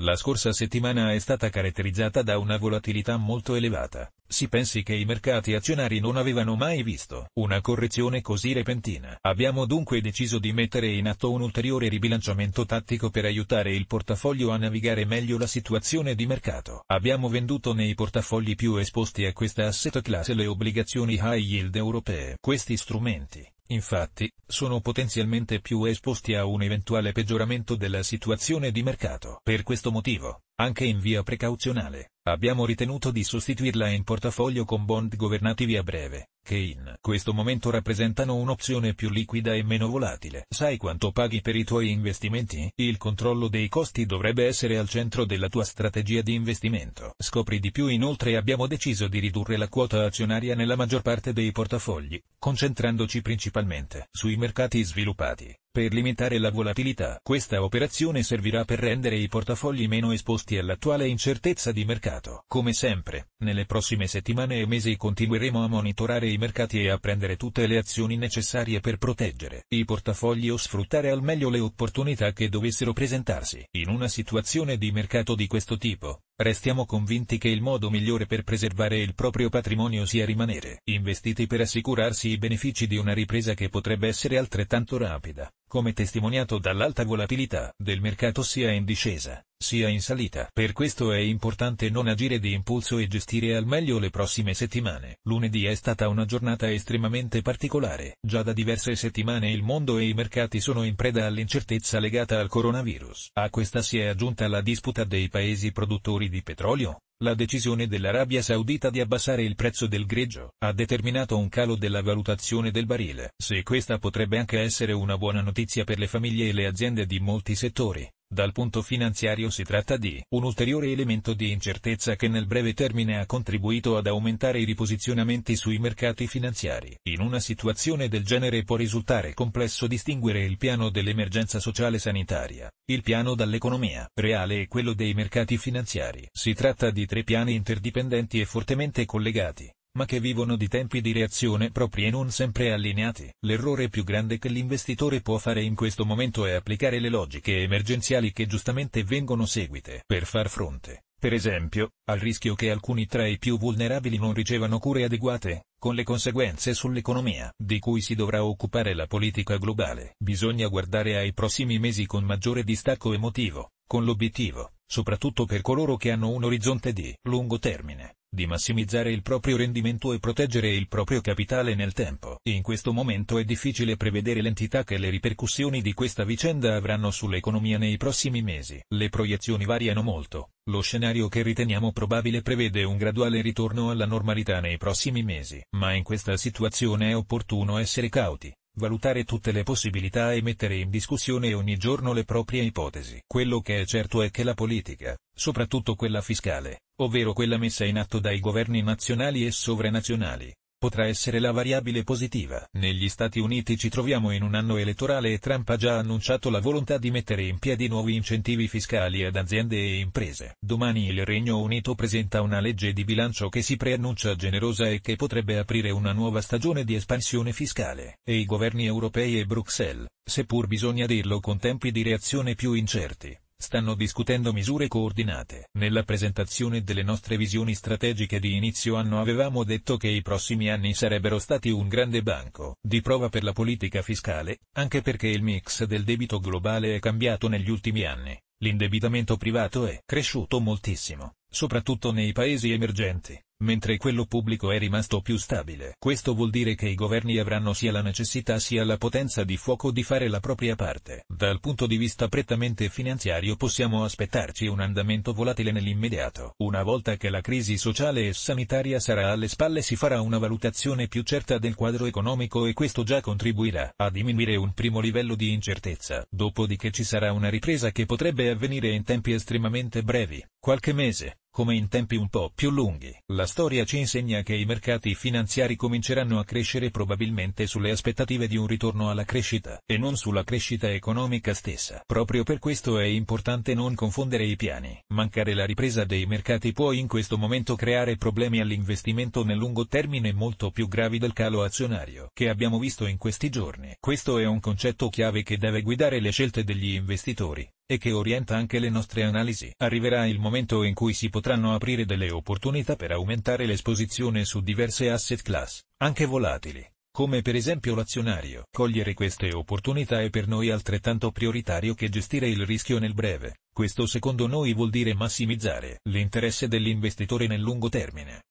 La scorsa settimana è stata caratterizzata da una volatilità molto elevata, si pensi che i mercati azionari non avevano mai visto una correzione così repentina. Abbiamo dunque deciso di mettere in atto un ulteriore ribilanciamento tattico per aiutare il portafoglio a navigare meglio la situazione di mercato. Abbiamo venduto nei portafogli più esposti a questa asset class le obbligazioni high yield europee. Questi strumenti Infatti, sono potenzialmente più esposti a un eventuale peggioramento della situazione di mercato. Per questo motivo, anche in via precauzionale, abbiamo ritenuto di sostituirla in portafoglio con bond governativi a breve, che in questo momento rappresentano un'opzione più liquida e meno volatile. Sai quanto paghi per i tuoi investimenti? Il controllo dei costi dovrebbe essere al centro della tua strategia di investimento. Scopri di più inoltre abbiamo deciso di ridurre la quota azionaria nella maggior parte dei portafogli, concentrandoci principalmente sui mercati sviluppati. Per limitare la volatilità questa operazione servirà per rendere i portafogli meno esposti all'attuale incertezza di mercato. Come sempre, nelle prossime settimane e mesi continueremo a monitorare i mercati e a prendere tutte le azioni necessarie per proteggere i portafogli o sfruttare al meglio le opportunità che dovessero presentarsi. In una situazione di mercato di questo tipo, Restiamo convinti che il modo migliore per preservare il proprio patrimonio sia rimanere investiti per assicurarsi i benefici di una ripresa che potrebbe essere altrettanto rapida come testimoniato dall'alta volatilità del mercato sia in discesa sia in salita. Per questo è importante non agire di impulso e gestire al meglio le prossime settimane. Lunedì è stata una giornata estremamente particolare. Già da diverse settimane il mondo e i mercati sono in preda all'incertezza legata al coronavirus. A questa si è aggiunta la disputa dei paesi produttori di petrolio, la decisione dell'Arabia Saudita di abbassare il prezzo del greggio ha determinato un calo della valutazione del barile. Se questa potrebbe anche essere una buona notizia per le famiglie e le aziende di molti settori, dal punto finanziario si tratta di un ulteriore elemento di incertezza che nel breve termine ha contribuito ad aumentare i riposizionamenti sui mercati finanziari. In una situazione del genere può risultare complesso distinguere il piano dell'emergenza sociale sanitaria, il piano dall'economia reale e quello dei mercati finanziari. Si tratta di tre piani interdipendenti e fortemente collegati ma che vivono di tempi di reazione propri e non sempre allineati. L'errore più grande che l'investitore può fare in questo momento è applicare le logiche emergenziali che giustamente vengono seguite per far fronte, per esempio, al rischio che alcuni tra i più vulnerabili non ricevano cure adeguate, con le conseguenze sull'economia di cui si dovrà occupare la politica globale. Bisogna guardare ai prossimi mesi con maggiore distacco emotivo, con l'obiettivo, soprattutto per coloro che hanno un orizzonte di lungo termine di massimizzare il proprio rendimento e proteggere il proprio capitale nel tempo. In questo momento è difficile prevedere l'entità che le ripercussioni di questa vicenda avranno sull'economia nei prossimi mesi. Le proiezioni variano molto. Lo scenario che riteniamo probabile prevede un graduale ritorno alla normalità nei prossimi mesi. Ma in questa situazione è opportuno essere cauti valutare tutte le possibilità e mettere in discussione ogni giorno le proprie ipotesi. Quello che è certo è che la politica, soprattutto quella fiscale, ovvero quella messa in atto dai governi nazionali e sovranazionali, potrà essere la variabile positiva. Negli Stati Uniti ci troviamo in un anno elettorale e Trump ha già annunciato la volontà di mettere in piedi nuovi incentivi fiscali ad aziende e imprese. Domani il Regno Unito presenta una legge di bilancio che si preannuncia generosa e che potrebbe aprire una nuova stagione di espansione fiscale, e i governi europei e Bruxelles, seppur bisogna dirlo con tempi di reazione più incerti stanno discutendo misure coordinate. Nella presentazione delle nostre visioni strategiche di inizio anno avevamo detto che i prossimi anni sarebbero stati un grande banco di prova per la politica fiscale, anche perché il mix del debito globale è cambiato negli ultimi anni. L'indebitamento privato è cresciuto moltissimo, soprattutto nei paesi emergenti mentre quello pubblico è rimasto più stabile. Questo vuol dire che i governi avranno sia la necessità sia la potenza di fuoco di fare la propria parte. Dal punto di vista prettamente finanziario possiamo aspettarci un andamento volatile nell'immediato. Una volta che la crisi sociale e sanitaria sarà alle spalle si farà una valutazione più certa del quadro economico e questo già contribuirà a diminuire un primo livello di incertezza. Dopodiché ci sarà una ripresa che potrebbe avvenire in tempi estremamente brevi, qualche mese come in tempi un po' più lunghi. La storia ci insegna che i mercati finanziari cominceranno a crescere probabilmente sulle aspettative di un ritorno alla crescita, e non sulla crescita economica stessa. Proprio per questo è importante non confondere i piani. Mancare la ripresa dei mercati può in questo momento creare problemi all'investimento nel lungo termine molto più gravi del calo azionario che abbiamo visto in questi giorni. Questo è un concetto chiave che deve guidare le scelte degli investitori e che orienta anche le nostre analisi. Arriverà il momento in cui si potranno aprire delle opportunità per aumentare l'esposizione su diverse asset class, anche volatili, come per esempio l'azionario. Cogliere queste opportunità è per noi altrettanto prioritario che gestire il rischio nel breve. Questo secondo noi vuol dire massimizzare l'interesse dell'investitore nel lungo termine.